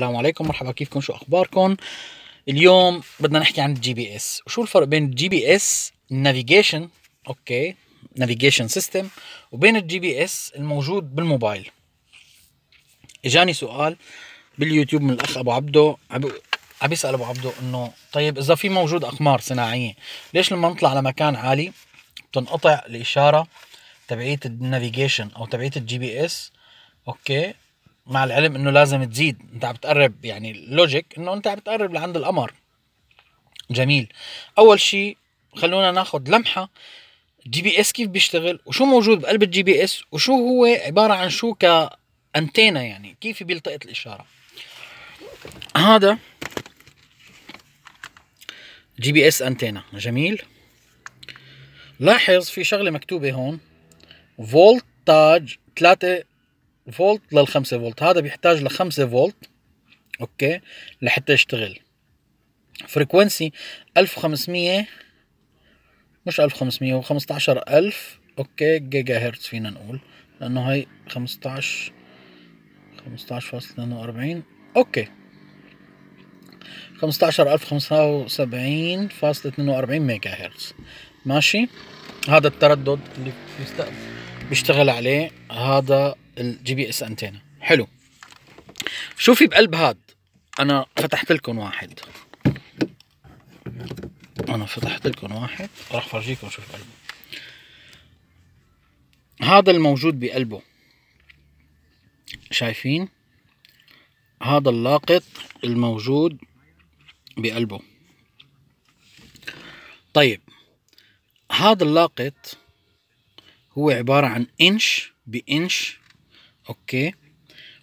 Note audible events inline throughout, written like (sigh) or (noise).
السلام عليكم مرحبا كيفكم شو اخباركم اليوم بدنا نحكي عن الجي بي اس وشو الفرق بين الجي بي اس النافيجيشن اوكي نافيجيشن سيستم وبين الجي بي اس الموجود بالموبايل اجاني سؤال باليوتيوب من الاخ ابو عبدو عم يسال ابو عبدو انه طيب اذا في موجود اقمار صناعيه ليش لما نطلع على مكان عالي بتنقطع الاشاره تبعيه النافيجيشن او تبعيه الجي بي اس اوكي مع العلم انه لازم تزيد انت عم تقرب يعني اللوجيك انه انت عم تقرب لعند القمر جميل اول شيء خلونا ناخذ لمحه جي بي اس كيف بيشتغل وشو موجود بقلب الجي بي اس وشو هو عباره عن شو كانتينا يعني كيف بيلتقط الاشاره هذا جي بي اس انتينا جميل لاحظ في شغله مكتوبه هون فولتاج 3 فولت لل 5 فولت هذا بيحتاج ل 5 فولت اوكي لحتى يشتغل فريكونسي 1500 مش 1500 هو 15000 اوكي جيجا هرتز فينا نقول لانه هي 15 15.42 اوكي 15570.42 ميجا هرتز ماشي هذا التردد اللي بيشتغل عليه هذا الجي بي اس انتينا حلو شوفي بقلب هاد انا فتحت لكم واحد انا فتحت لكم واحد راح فرجيكم شوف قلبه هذا الموجود بقلبه شايفين هذا اللاقط الموجود بقلبه طيب هذا اللاقط هو عبارة عن انش بانش اوكي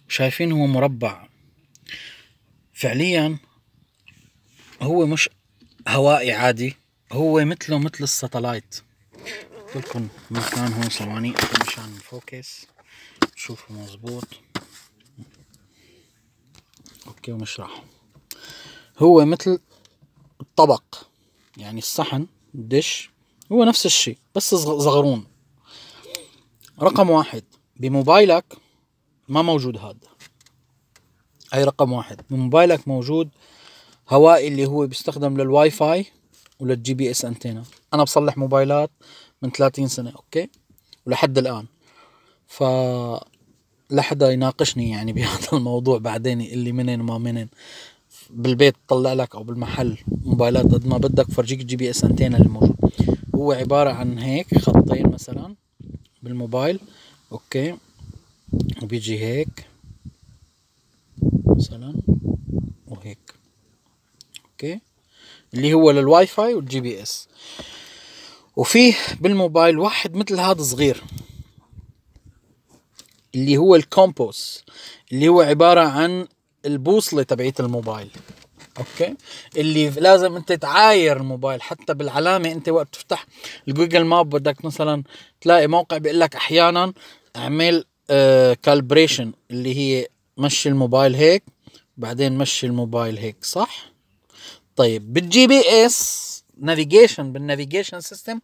وشايفين هو مربع فعليا هو مش هوائي عادي هو مثله مثل الساتلايت قلت لكم مكان هون ثواني مشان نفوكس تشوفوا مزبوط اوكي ونشرح هو مثل الطبق يعني الصحن الدش هو نفس الشيء بس صغرون رقم واحد بموبايلك ما موجود هذا هاي رقم واحد من موبايلك موجود هوائي اللي هو بيستخدم للواي فاي وللجي بي اس انتينا انا بصلح موبايلات من 30 سنه اوكي ولحد الان ف لحدا يناقشني يعني (laughs) بهذا الموضوع بعدين يقول لي منين وما منين بالبيت طلع لك او بالمحل موبايلات قد ما بدك فرجيك الجي بي اس انتينا اللي موجود هو عباره عن هيك خطين مثلا بالموبايل اوكي وبيجي هيك مثلا وهيك اوكي اللي هو للواي فاي والجي بي اس وفيه بالموبايل واحد مثل هذا صغير اللي هو الكومبوس اللي هو عبارة عن البوصلة تبعيت الموبايل اوكي اللي لازم انت تعاير الموبايل حتى بالعلامة انت وقت تفتح الجوجل ماب بدك مثلا تلاقي موقع بيقول لك احيانا اعمل كالبريشن آه، اللي هي مشي الموبايل هيك بعدين مشي الموبايل هيك صح طيب بالجي بي اس نافيجيشن بالنافيجيشن سيستم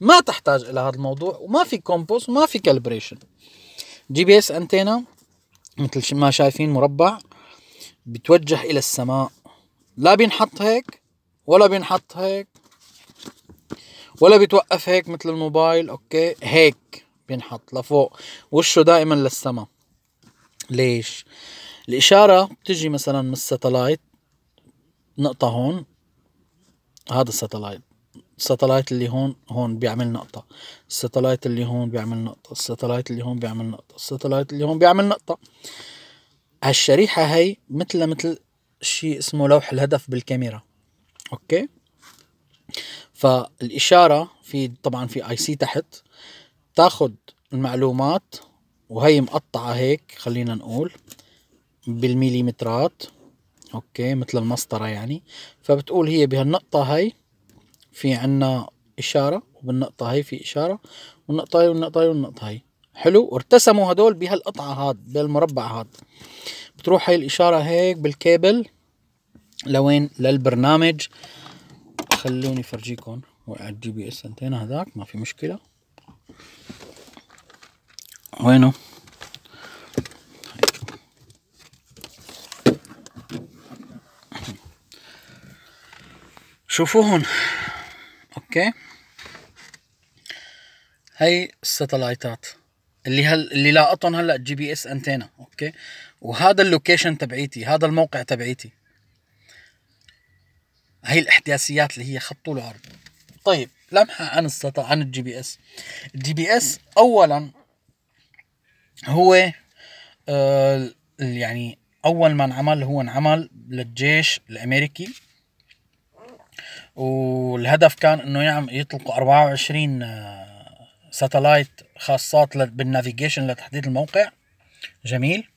ما تحتاج الى هذا الموضوع وما في كومبوس وما في كالبريشن جي بي اس انتينا مثل ما شايفين مربع بتوجه الى السماء لا بينحط هيك ولا بينحط هيك ولا بيتوقف هيك مثل الموبايل اوكي هيك بينحط لفوق وشه دائما للسما ليش الإشارة بتجي مثلا من الساتلايت نقطة هون هذا الساتلايت الساتلايت اللي هون هون بيعمل نقطة الساتلايت اللي هون بيعمل نقطة الساتلايت اللي هون بيعمل نقطة الساتلايت اللي هون بيعمل نقطة هالشريحة هي مثل مثل شيء اسمه لوح الهدف بالكاميرا اوكي فالإشارة في طبعا في اي سي تحت بتاخد المعلومات وهي مقطعة هيك خلينا نقول بالمليمترات اوكي مثل المسطرة يعني فبتقول هي بهالنقطة هاي في عنا إشارة وبالنقطة هاي في إشارة والنقطة هاي والنقطة هاي والنقطة هاي حلو وارتسموا هدول بهالقطعة هاد بهالمربع هاد بتروح هاي الإشارة هيك بالكيبل لوين للبرنامج خلوني فرجيكم وقع الجي بي اس انتين هذاك ما في مشكلة Bueno. شوفوا هون اوكي هي الستلايتات اللي هل اللي لاقطهم هلا جي بي اس انتينا اوكي وهذا اللوكيشن تبعيتي هذا الموقع تبعيتي هي الاحداثيات اللي هي خط وعرض طيب لمحة عن السطح عن الجي بي اس الجي بي اس أولا هو آه، يعني أول ما انعمل هو انعمل للجيش الأمريكي والهدف كان انه يعمل يطلقوا 24 آه، ساتلايت خاصات بالنافيجيشن لتحديد الموقع جميل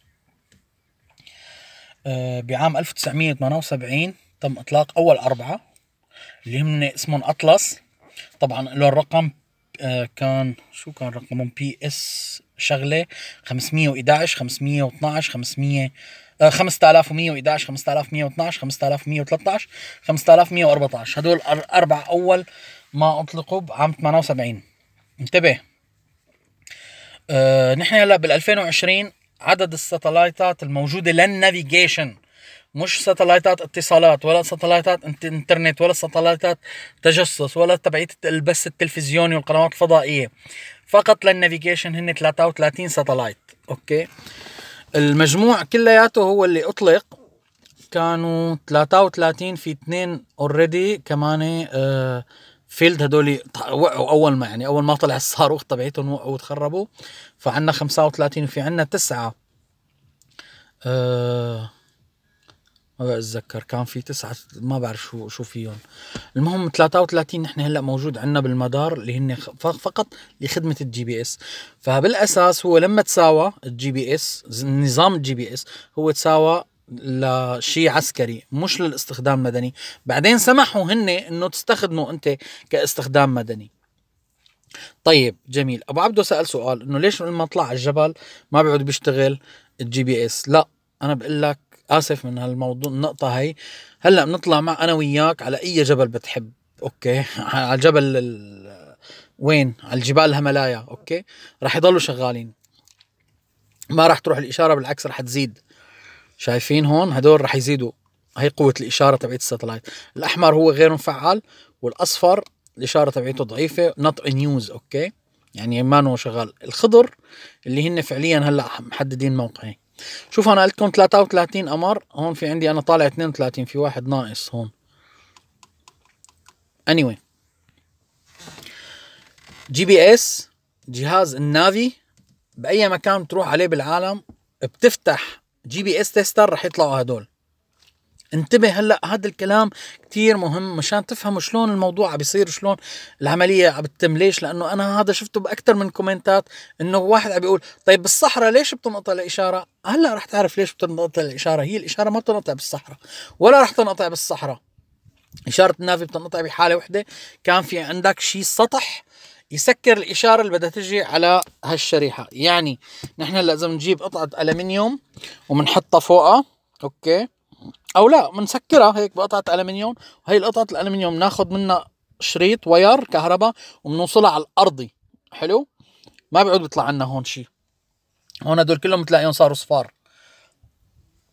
آه، بعام 1978 تم اطلاق اول اربعه اللي هم اسمهم اطلس طبعا له الرقم آه، كان شو كان رقمهم بي اس شغله 511 512 500 5111 5112 5113 5114 هدول اربع اول ما اطلقوا بعام 78 انتبه أه نحن هلا بال 2020 عدد الساتلايتات الموجوده للنافيجيشن مش ستلايتات اتصالات ولا ستلايتات انترنت ولا ستلايتات تجسس ولا تبعية البث التلفزيوني والقنوات الفضائية فقط للنافيجيشن هن 33 ستلايت اوكي المجموع كلياته هو اللي اطلق كانوا 33 في 2 اوريدي كمان فيلد آه، هدول وقعوا اول ما يعني اول ما طلع الصاروخ تبعيتهم وقعوا وتخربوا فعندنا 35 وفي عندنا تسعه آه ما بتذكر كان في تسعة ما بعرف شو شو فيهم المهم 33 نحن هلا موجود عندنا بالمدار اللي هن فقط لخدمه الجي بي اس فبالاساس هو لما تساوى الجي بي اس نظام الجي بي اس هو تساوى لشيء عسكري مش للاستخدام مدني بعدين سمحوا هن انه تستخدمه انت كاستخدام مدني طيب جميل ابو عبده سال سؤال انه ليش لما اطلع على الجبل ما بيعود بيشتغل الجي بي اس لا انا بقول لك اسف من هالموضوع النقطه هي هلا بنطلع مع انا وياك على اي جبل بتحب اوكي على الجبل ال... وين على الجبال الهملايا اوكي رح يضلوا شغالين ما رح تروح الاشاره بالعكس رح تزيد شايفين هون هدول رح يزيدوا هي قوة الإشارة تبعت الساتلايت الأحمر هو غير مفعل والأصفر الإشارة تبعته ضعيفة نوت ان يوز أوكي يعني ما شغال الخضر اللي هن فعليا هلا محددين موقعين شوف انا قلت لكم 33 قمر هون في عندي انا طالع 32 في واحد ناقص هون anyway جي بي اس جهاز النافي باي مكان بتروح عليه بالعالم بتفتح جي بي اس تيستر رح يطلعوا هدول انتبه هلا هذا الكلام كتير مهم مشان تفهموا شلون الموضوع عم بيصير شلون العمليه عم بتتم ليش لانه انا هذا شفته باكثر من كومنتات انه واحد عم بيقول طيب بالصحراء ليش بتنقطع الاشاره هلا رح تعرف ليش بتنقطع الاشاره هي الاشاره ما بتنقطع بالصحراء ولا رح تنقطع بالصحراء اشاره النافي بتنقطع بحاله وحده كان في عندك شيء سطح يسكر الاشاره اللي بدها تجي على هالشريحه يعني نحن هلا اذا بنجيب قطعه المنيوم وبنحطها فوقها اوكي او لا بنسكرها هيك بقطعه الومنيوم وهي القطعه الالومنيوم بناخذ منها شريط وير كهرباء وبنوصلها على الارضي حلو ما بيعود بيطلع عنا هون شيء هون هدول كلهم بتلاقيهم صاروا صفار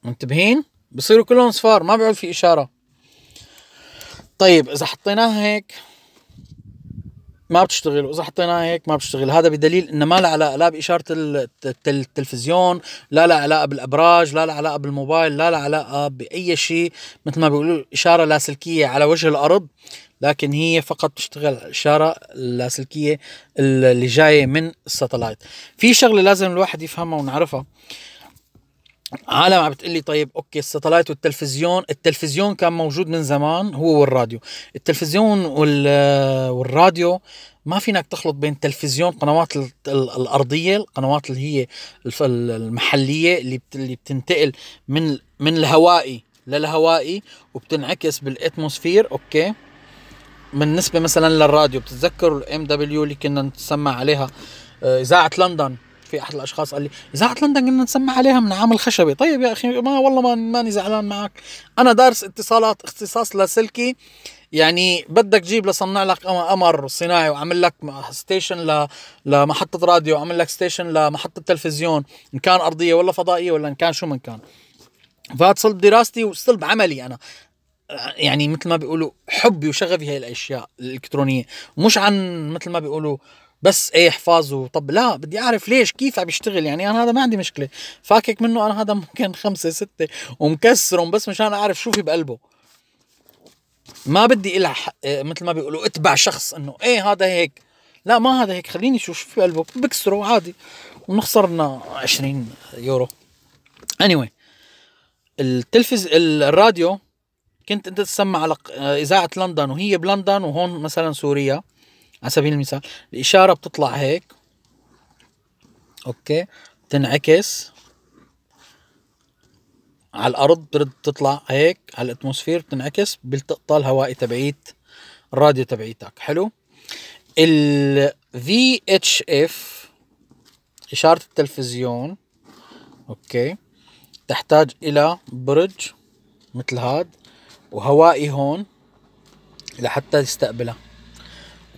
منتبهين بصيروا كلهم صفار ما بيعود في اشاره طيب اذا حطيناها هيك ما بتشتغل واذا حطيناها هيك ما بتشتغل هذا بدليل انه ما له علاقه لا باشاره التلفزيون لا لها علاقه بالابراج لا لها علاقه بالموبايل لا لها علاقه باي شيء مثل ما بيقولوا اشاره لاسلكيه على وجه الارض لكن هي فقط بتشتغل اشاره لاسلكيه اللي جايه من الساتلايت في شغله لازم الواحد يفهمها ونعرفها عالم عم بتقلي طيب اوكي الستلايت والتلفزيون التلفزيون كان موجود من زمان هو والراديو التلفزيون وال... والراديو ما فينك تخلط بين تلفزيون قنوات الارضيه القنوات اللي هي المحليه اللي اللي بتنتقل من من الهوائي للهوائي وبتنعكس بالاتموسفير اوكي بالنسبه مثلا للراديو بتتذكروا الام دبليو اللي كنا نتسمع عليها آه، اذاعه لندن في احد الاشخاص قال لي اذاعه لندن قلنا نسمع عليها من عامل خشبي طيب يا اخي ما والله ما ماني زعلان معك انا دارس اتصالات اختصاص لاسلكي يعني بدك جيب لصنع لك قمر صناعي وعمل لك ستيشن لمحطه راديو وعمل لك ستيشن لمحطه تلفزيون ان كان ارضيه ولا فضائيه ولا ان كان شو من كان فاتصل بدراستي وصلت بعملي عملي انا يعني مثل ما بيقولوا حبي وشغفي هي الاشياء الالكترونيه مش عن مثل ما بيقولوا بس ايه احفظ وطب لا بدي اعرف ليش كيف عم يشتغل يعني انا هذا ما عندي مشكله فاكك منه انا هذا ممكن (laughs) خمسه سته ومكسرهم بس مشان اعرف شو في بقلبه ما بدي الح إيه، مثل ما بيقولوا اتبع شخص انه ايه هذا هيك لا ما هذا هيك خليني اشوف شو في قلبه بكسره عادي ونخسر لنا 20 يورو anyway التلفز الراديو كنت انت تسمع على اذاعه لندن وهي بلندن وهون مثلا سوريا على سبيل المثال الإشارة بتطلع هيك أوكي بتنعكس على الأرض برد تطلع هيك على الأتموسفير بتنعكس بالتقطة الهوائي تبعيت الراديو تبعيتك حلو ال VHF إشارة التلفزيون أوكي تحتاج إلى برج مثل هاد وهوائي هون لحتى يستقبلها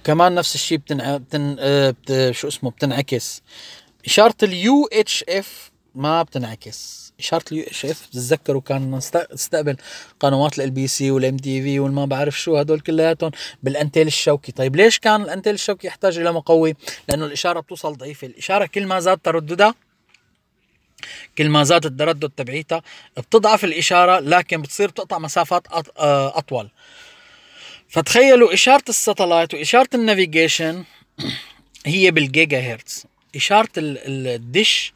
كمان نفس الشيء بتنع... بتن... آه، بت... شو اسمه بتنعكس اشاره اليو اتش اف ما بتنعكس اشاره اليو اتش اف بتتذكروا كان استقبل قنوات ال بي سي والام تي في والما بعرف شو هدول كلياتهم بالانتيل الشوكي طيب ليش كان الانتيل الشوكي يحتاج الى مقوي لانه الاشاره بتوصل ضعيفه الاشاره كل ما زاد ترددها كل ما زاد التردد تبعيتها بتضعف الاشاره لكن بتصير بتقطع مسافات آه، اطول فتخيلوا إشارة الساتلايت وإشارة النافيجيشن هي بالجيجا هرتز إشارة الدش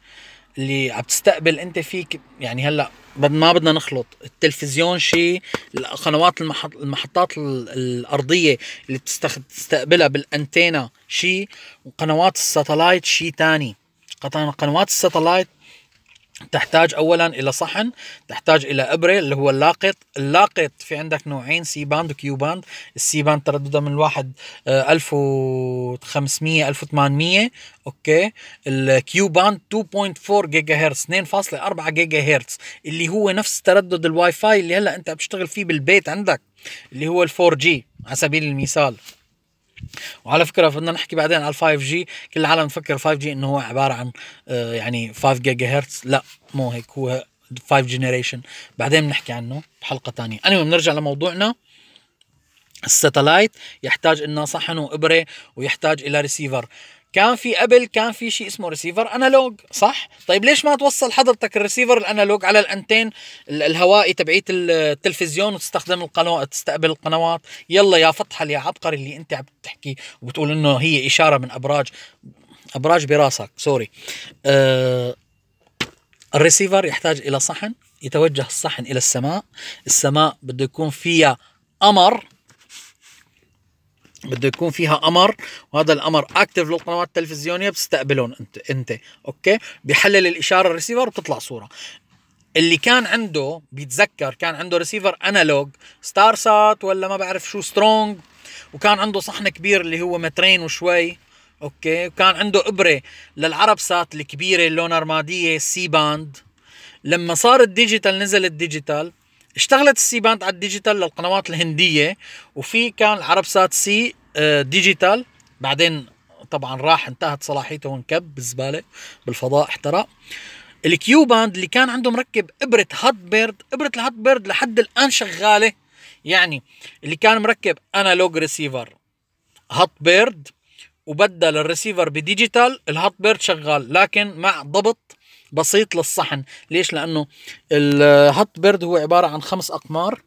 اللي عم تستقبل أنت فيك يعني هلا بد ما بدنا نخلط التلفزيون شيء القنوات المحط المحطات الارضيه اللي بتستقبلها بالانتينا شيء وقنوات الساتلايت شيء ثاني قنوات الساتلايت تحتاج اولا الى صحن تحتاج الى ابره اللي هو اللاقط اللاقط في عندك نوعين سي باند وكيو باند السي باند ترددها من الواحد 1500 1800 اوكي الكيو باند 2.4 جيجا هرتز 2.4 جيجا هرتز اللي هو نفس تردد الواي فاي اللي هلا انت بتشتغل فيه بالبيت عندك اللي هو ال 4 جي على سبيل المثال وعلى فكره بدنا نحكي بعدين على 5 جي كل العالم تفكر 5 جي انه هو عباره عن آه، يعني 5 جيجا هرتز لا مو هيك هو 5 جنريشن بعدين بنحكي عنه بحلقه ثانيه المهم بنرجع لموضوعنا الستلايت يحتاج انه صحن وابره ويحتاج الى ريسيفر كان في قبل كان في شيء اسمه ريسيفر انالوج صح طيب ليش ما توصل حضرتك الريسيفر الانالوج على الانتين الهوائي تبعيه التلفزيون وتستخدم القنوات تستقبل القنوات يلا يا فطحل يا عبقري اللي انت عم تحكي وبتقول انه هي اشاره من ابراج ابراج براسك سوري أه الريسيفر يحتاج الى صحن يتوجه الصحن الى السماء السماء بده يكون فيها قمر بده يكون فيها امر وهذا الامر اكتف للقنوات التلفزيونيه بتستقبلهم انت انت اوكي بحلل الاشاره الريسيفر وبتطلع صوره اللي كان عنده بيتذكر كان عنده ريسيفر انالوج ستار سات ولا ما بعرف شو سترونج وكان عنده صحن كبير اللي هو مترين وشوي اوكي وكان عنده ابره للعرب سات الكبيره اللون رماديه سي باند لما صار الديجيتال نزل الديجيتال اشتغلت السي باند على الديجيتال للقنوات الهنديه وفي كان العرب سات سي آه، ديجيتال بعدين طبعا راح انتهت صلاحيته وانكب بالزباله بالفضاء احترق الكيو باند اللي كان عنده مركب ابره هات بيرد ابره الهات بيرد لحد الان شغاله يعني اللي كان مركب انالوج ريسيفر هات بيرد وبدل الريسيفر بديجيتال الهات بيرد شغال لكن مع ضبط بسيط للصحن ليش لانه الهوت بيرد هو عباره عن خمس اقمار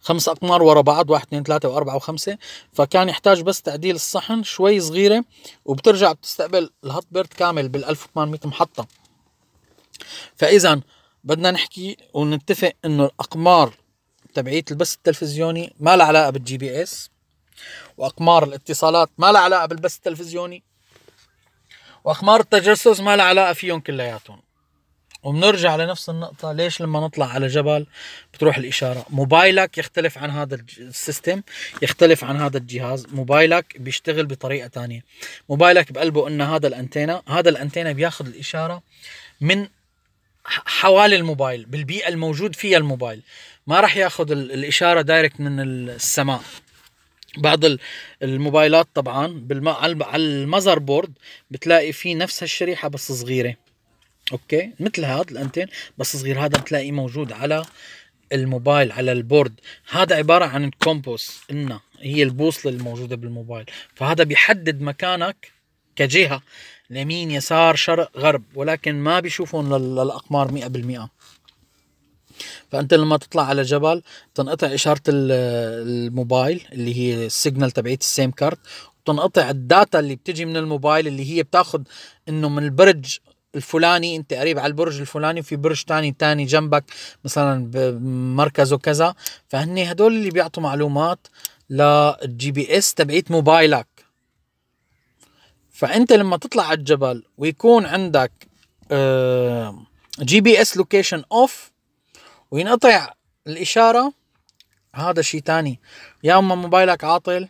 خمس اقمار ورا بعض واحد اثنين ثلاثة واربعة وخمسة فكان يحتاج بس تعديل الصحن شوي صغيرة وبترجع بتستقبل الهوت بيرد كامل بال 1800 محطة فاذا بدنا نحكي ونتفق انه الاقمار تبعية البث التلفزيوني ما لها علاقة بالجي بي اس واقمار الاتصالات ما لها علاقة بالبث التلفزيوني واخمار التجسس ما لها علاقه فيهم كلياتهم وبنرجع لنفس النقطة ليش لما نطلع على جبل بتروح الإشارة موبايلك يختلف عن هذا السيستم يختلف عن هذا الجهاز موبايلك بيشتغل بطريقة تانية موبايلك بقلبه إن هذا الأنتينا هذا الأنتينا بياخد الإشارة من حوالي الموبايل بالبيئة الموجود فيها الموبايل ما راح ياخد الإشارة دايركت من السماء بعض الموبايلات طبعا على المذر بورد بتلاقي في نفس الشريحة بس صغيره اوكي مثل هذا الانتين بس صغير هذا بتلاقيه موجود على الموبايل على البورد هذا عباره عن الكومبوس إن هي البوصله الموجوده بالموبايل فهذا بيحدد مكانك كجهه يمين يسار شرق غرب ولكن ما بيشوفهم للاقمار 100% فانت لما تطلع على جبل تنقطع اشاره الموبايل اللي هي السيجنال تبعت السيم كارت وتنقطع الداتا اللي بتجي من الموبايل اللي هي بتاخذ انه من البرج الفلاني انت قريب على البرج الفلاني وفي برج تاني تاني جنبك مثلا بمركزه كذا فهن هدول اللي بيعطوا معلومات للجي بي اس تبعت موبايلك فانت لما تطلع على الجبل ويكون عندك جي بي اس لوكيشن اوف وينقطع الإشارة هذا شيء تاني يا اما موبايلك عاطل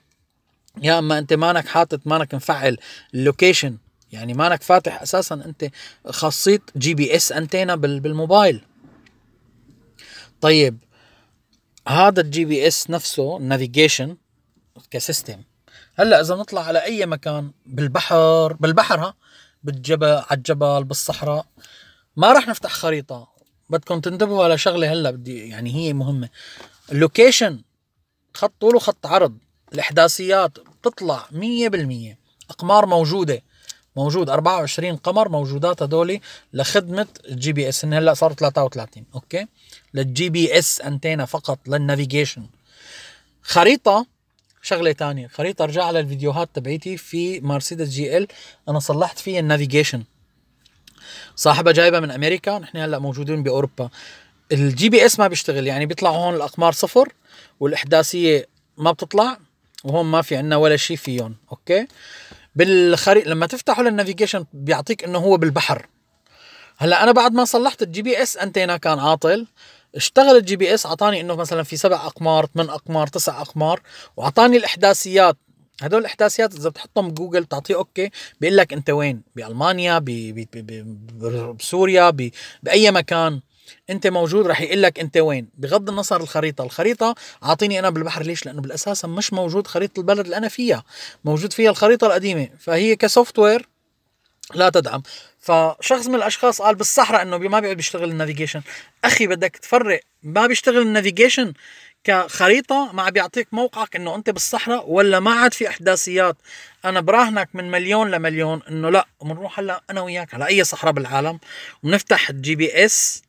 يا اما انت مانك حاطط مانك مفعل اللوكيشن يعني مانك فاتح اساسا انت خاصيه جي بي اس انتينا بالموبايل طيب هذا الجي بي اس نفسه النافيجيشن كسيستم هلا اذا نطلع على اي مكان بالبحر بالبحر ها بالجبل على الجبل بالصحراء ما راح نفتح خريطه بدكم تنتبهوا على شغله هلا بدي يعني هي مهمه اللوكيشن خط طول وخط عرض الاحداثيات بتطلع 100% اقمار موجوده موجود 24 قمر موجودات هدول لخدمه الجي بي اس هلا صاروا 33 اوكي للجي بي اس انتينا فقط للنافيجيشن خريطه شغله ثانيه خريطه ارجع على الفيديوهات تبعيتي في مرسيدس جي ال انا صلحت فيها النافيجيشن صاحبها جايبها من امريكا نحن هلا موجودين باوروبا الجي بي اس ما بيشتغل يعني بيطلع هون الاقمار صفر والاحداثيه ما بتطلع وهون ما في عندنا ولا شيء فيهم اوكي بالخري لما تفتحوا للنافيجيشن بيعطيك انه هو بالبحر هلا انا بعد ما صلحت الجي بي اس انتينا كان عاطل اشتغل الجي بي اس اعطاني انه مثلا في سبع اقمار ثمان اقمار تسع اقمار واعطاني الاحداثيات هدول الاحداثيات اذا بتحطهم بجوجل بتعطيه اوكي بيقول لك انت وين بالمانيا بسوريا باي مكان انت موجود رح يقول لك انت وين بغض النظر الخريطه الخريطه اعطيني انا بالبحر ليش لانه بالاساس مش موجود خريطه البلد اللي انا فيها موجود فيها الخريطه القديمه فهي كسوفت وير لا تدعم فشخص من الاشخاص قال بالصحراء انه ما بيقعد بيشتغل النافيجيشن اخي بدك تفرق ما بيشتغل النافيجيشن كخريطه ما عم بيعطيك موقعك انه انت بالصحراء ولا ما عاد في احداثيات انا براهنك من مليون لمليون انه لا بنروح هلا انا وياك على اي صحراء بالعالم وبنفتح الجي بي اس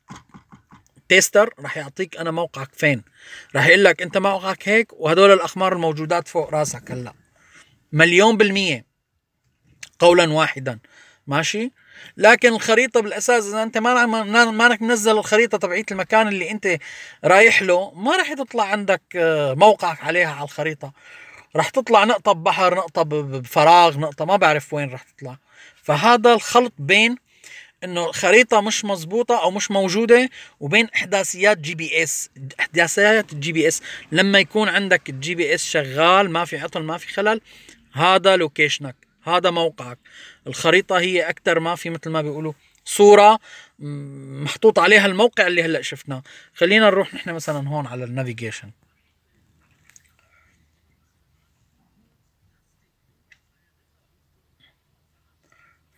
تيستر رح يعطيك انا موقعك فين رح يقول لك انت موقعك هيك وهدول الاخمار الموجودات فوق راسك هلا مليون بالمية قولا واحدا ماشي لكن الخريطة بالأساس إذا أنت ما مانك منزل الخريطة تبعيت المكان اللي أنت رايح له ما راح تطلع عندك آه، موقعك عليها على الخريطة راح تطلع نقطة ببحر نقطة بفراغ نقطة ما بعرف وين راح تطلع فهذا الخلط بين انه الخريطة مش مزبوطة او مش موجودة وبين احداثيات جي بي اس احداثيات الجي بي اس لما يكون عندك الجي بي اس شغال ما في عطل ما في خلل هذا لوكيشنك هذا موقعك الخريطة هي أكثر ما في مثل ما بيقولوا صورة محطوط عليها الموقع اللي هلأ شفناه خلينا نروح نحن مثلا هون على النافيجيشن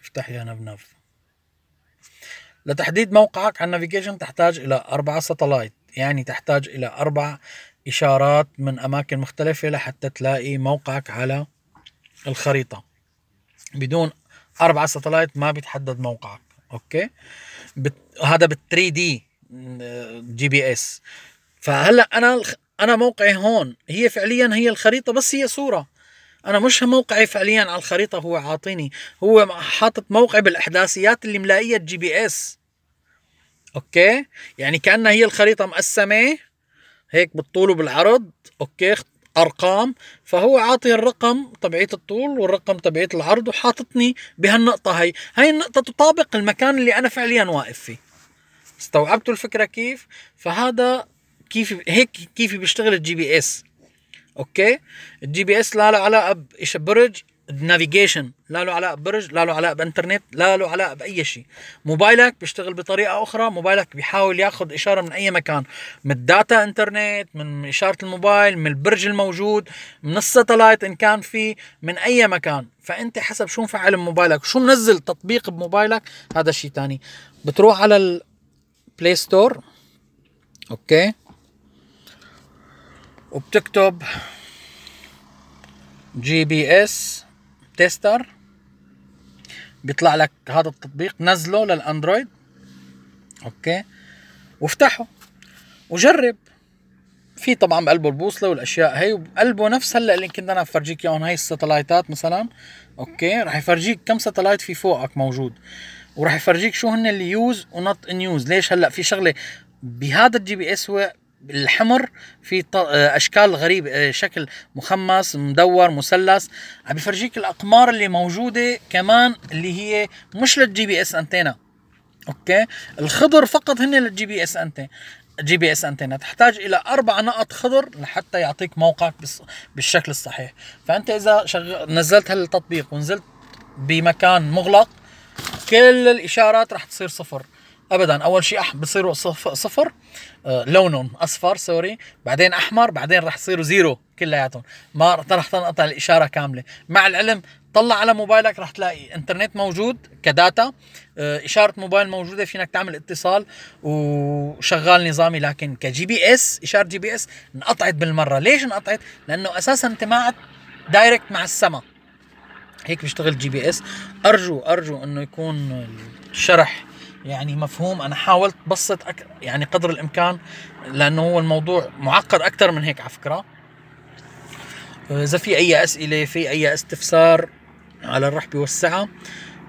افتح يا نبنف لتحديد موقعك على النافيجيشن تحتاج إلى أربعة ساتلايت يعني تحتاج إلى أربع إشارات من أماكن مختلفة لحتى تلاقي موقعك على الخريطة بدون اربع ساتلايت ما بيتحدد موقعك اوكي بت... هذا بال 3 دي جي بي اس فهلا انا انا موقعي هون هي فعليا هي الخريطه بس هي صوره انا مش موقعي فعليا على الخريطه هو عاطيني هو حاطط موقعي بالاحداثيات اللي ملاقيه الجي بي اس اوكي يعني كانها هي الخريطه مقسمه هيك بالطول وبالعرض اوكي ارقام فهو عاطي الرقم تبعيه الطول والرقم تبعيه العرض وحاططني بهالنقطه هي هاي النقطه تطابق المكان اللي انا فعليا واقف فيه استوعبتوا الفكره كيف فهذا كيف هيك كيف بيشتغل الجي بي اس اوكي الجي بي اس لا له علاقه برج نافيجيشن لا له علاقه ببرج لا له علاقه بانترنت لا له علاقه باي شيء موبايلك بيشتغل بطريقه اخرى موبايلك بيحاول ياخذ اشاره من اي مكان من الداتا انترنت من اشاره الموبايل من البرج الموجود من الساتلايت ان كان في من اي مكان فانت حسب شو مفعل بموبايلك شو منزل تطبيق بموبايلك هذا شيء ثاني بتروح على البلاي ستور اوكي وبتكتب جي بي اس تيستر بيطلع لك هذا التطبيق نزله للاندرويد اوكي وافتحه وجرب في طبعا بقلبه البوصله والاشياء هي وبقلبه نفس هلا اللي كنت انا افرجيك اياهم هي الستلايتات مثلا اوكي رح يفرجيك كم ستلايت في فوقك موجود وراح يفرجيك شو هن اللي يوز ونوت ان يوز ليش هلا في شغله بهذا الجي بي اس بالحمر في آه، اشكال غريبه آه، شكل مخمس مدور مثلث عم بفرجيك الاقمار اللي موجوده كمان اللي هي مش للجي بي اس انتنا اوكي الخضر فقط هن للجي بي اس انتينا جي بي اس انتنا تحتاج الى اربع نقط خضر لحتى يعطيك موقعك بالشكل الصحيح فانت اذا شغل نزلت هالتطبيق ونزلت بمكان مغلق كل الاشارات رح تصير صفر ابدا اول شيء أح... بصيروا صف... صفر آه لونهم اصفر سوري بعدين احمر بعدين رح يصيروا زيرو كلياتهم ما رح تنقطع الاشاره كامله مع العلم طلع على موبايلك رح تلاقي انترنت موجود كداتا آه اشاره موبايل موجوده فينك تعمل اتصال وشغال نظامي لكن كجي بي اس اشاره جي بي اس انقطعت بالمره ليش انقطعت لانه اساسا انت ما دايركت مع السما هيك بيشتغل جي بي اس ارجو ارجو انه يكون الشرح يعني مفهوم انا حاولت بسط أك... يعني قدر الامكان لانه هو الموضوع معقد اكثر من هيك على فكره اذا في اي اسئله في اي استفسار على الرحبه والسعه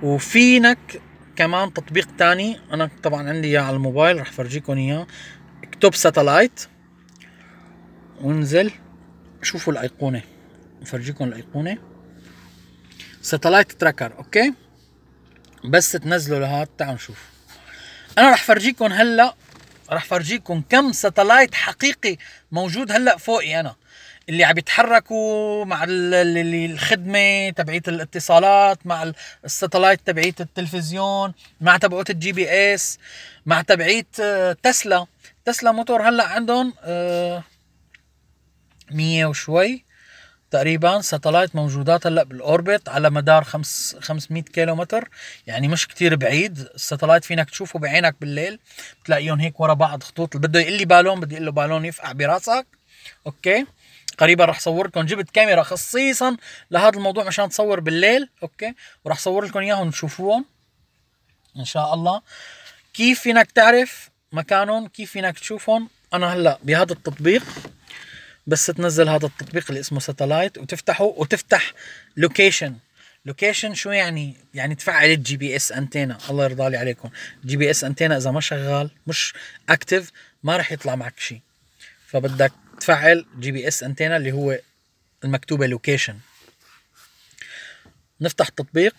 وفينك كمان تطبيق تاني انا طبعا عندي اياه على الموبايل رح فرجيكم اياه اكتب ساتلايت وانزل شوفوا الايقونه فرجيكم الايقونه ساتلايت تراكر اوكي بس تنزلوا لهاد تعالوا نشوف انا رح فرجيكم هلا رح فرجيكم كم ساتلايت حقيقي موجود هلا فوقي انا اللي عم يتحركوا مع الخدمه تبعيه الاتصالات مع الستلايت تبعيه التلفزيون مع تبعوت الجي بي اس مع تبعيه آه، تسلا تسلا موتور هلا عندهم 100 آه، وشوي تقريبا ستلايت موجودات هلا بالاوربت على مدار 500 كيلو متر يعني مش كتير بعيد الستلايت فينك تشوفه بعينك بالليل بتلاقيهم هيك ورا بعض خطوط اللي بده يقول لي بالون بدي اقول له بالون يفقع براسك اوكي قريبا رح صور لكم جبت كاميرا خصيصا لهذا الموضوع مشان تصور بالليل اوكي ورح صور لكم اياهم تشوفوهم ان شاء الله كيف فينك تعرف مكانهم كيف فينك تشوفهم انا هلا بهذا التطبيق بس تنزل هذا التطبيق اللي اسمه ساتلايت وتفتحه وتفتح لوكيشن لوكيشن شو يعني يعني تفعل الجي بي اس انتينا الله يرضى لي عليكم جي بي اس انتينا اذا ما شغال مش اكتف ما راح يطلع معك شيء فبدك تفعل جي بي اس انتينا اللي هو المكتوبه لوكيشن نفتح التطبيق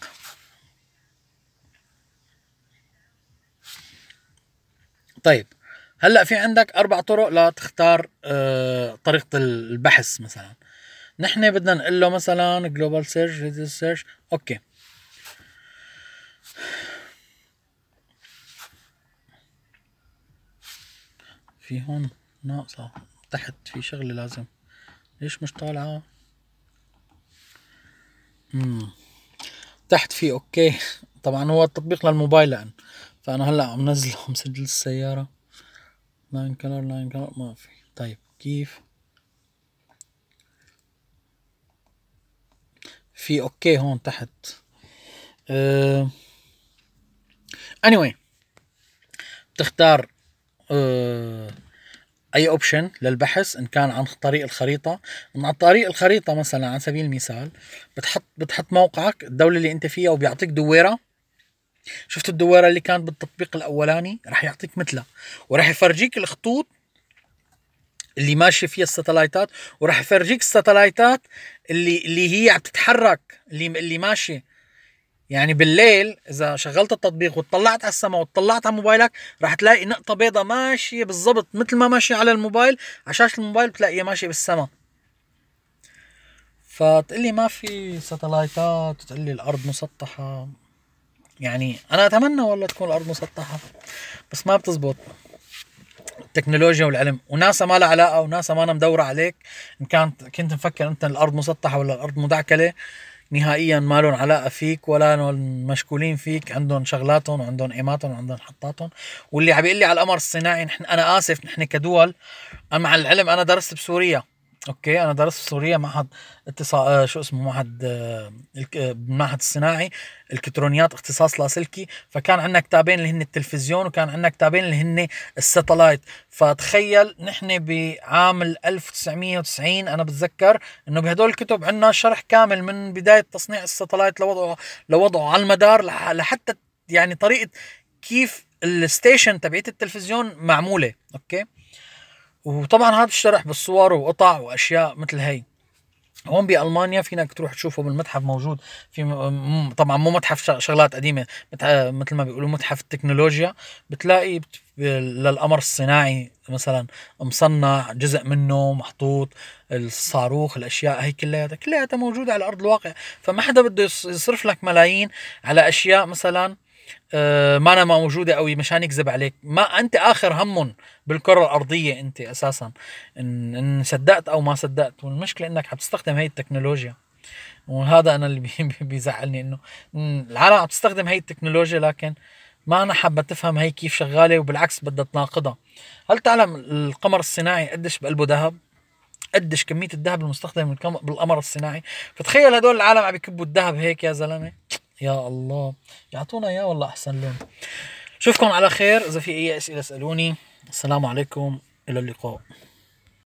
طيب هلا في عندك اربع طرق لتختار آه، طريقه البحث مثلا نحن بدنا نقول له مثلا جلوبال سيرش ريديو سيرش اوكي في هون ناقصة تحت في شغلة لازم ليش مش طالعة امم تحت في اوكي طبعا هو التطبيق للموبايل لأن فأنا هلا عم نزله مسجل السيارة لاين كلر لاين كلر ما في طيب كيف في اوكي هون تحت أه... anyway بتختار أه... اي اوبشن للبحث ان كان عن طريق الخريطه عن طريق الخريطه مثلا على سبيل المثال بتحط بتحط موقعك الدوله اللي انت فيها وبيعطيك دويره شفت الدويره اللي كانت بالتطبيق الاولاني راح يعطيك مثلها وراح يفرجيك الخطوط اللي ماشي فيها الستلايتات وراح يفرجيك الستلايتات اللي اللي هي عم تتحرك اللي اللي ماشيه يعني بالليل اذا شغلت التطبيق وطلعت على السماء وطلعت على موبايلك راح تلاقي نقطه بيضاء ماشيه بالضبط مثل ما ماشيه على الموبايل على شاشه الموبايل بتلاقيها ماشيه بالسماء فتقلي ما في ستلايتات وتقلي الارض مسطحه يعني انا اتمنى والله تكون الارض مسطحه بس ما بتزبط التكنولوجيا والعلم وناسا ما لها علاقه وناسا ما انا مدوره عليك ان كانت كنت مفكر انت الارض مسطحه ولا الارض مدعكله نهائيا ما لهم علاقه فيك ولا مشكولين فيك عندهم شغلاتهم وعندهم ايماتهم وعندهم حطاتهم واللي عم يقول لي على القمر الصناعي نحن انا اسف نحن كدول مع العلم انا درست بسوريا اوكي انا درست في سوريا معهد اتصال آه، شو اسمه معهد آه، آه، المعهد الصناعي الكترونيات اختصاص لاسلكي فكان عندنا كتابين اللي هن التلفزيون وكان عندنا كتابين اللي هن الساتلايت فتخيل نحن بعام 1990 انا بتذكر انه بهدول الكتب عندنا شرح كامل من بدايه تصنيع الساتلايت لوضعه لوضعه على المدار لحتى يعني طريقه كيف الستيشن تبعت التلفزيون معموله اوكي وطبعا هذا الشرح بالصور وقطع واشياء مثل هي هون بالمانيا فينك تروح تشوفه بالمتحف موجود في طبعا مو متحف شغلات قديمه مثل ما بيقولوا متحف التكنولوجيا بتلاقي للقمر الصناعي مثلا مصنع جزء منه محطوط الصاروخ الاشياء هي كلياتها كلياتها موجوده على ارض الواقع فما حدا بده يصرف لك ملايين على اشياء مثلا آه، ما أنا ما موجودة قوي مشان يكذب عليك ما أنت آخر همهم بالكرة الأرضية أنت أساسا إن, إن صدقت أو ما صدقت والمشكلة أنك عم تستخدم هاي التكنولوجيا وهذا أنا اللي (laughs) بيزعلني إنه العالم عم تستخدم هاي التكنولوجيا لكن ما أنا حابة تفهم هي كيف شغالة وبالعكس بدها تناقضها هل تعلم القمر الصناعي قديش بقلبه ذهب؟ قديش كمية الذهب المستخدم بالقمر الصناعي فتخيل هدول العالم عم يكبوا الذهب هيك يا زلمة يا الله يعطونا اياه والله احسن لهم شوفكم على خير اذا في اي اسئله اسالوني السلام عليكم الى اللقاء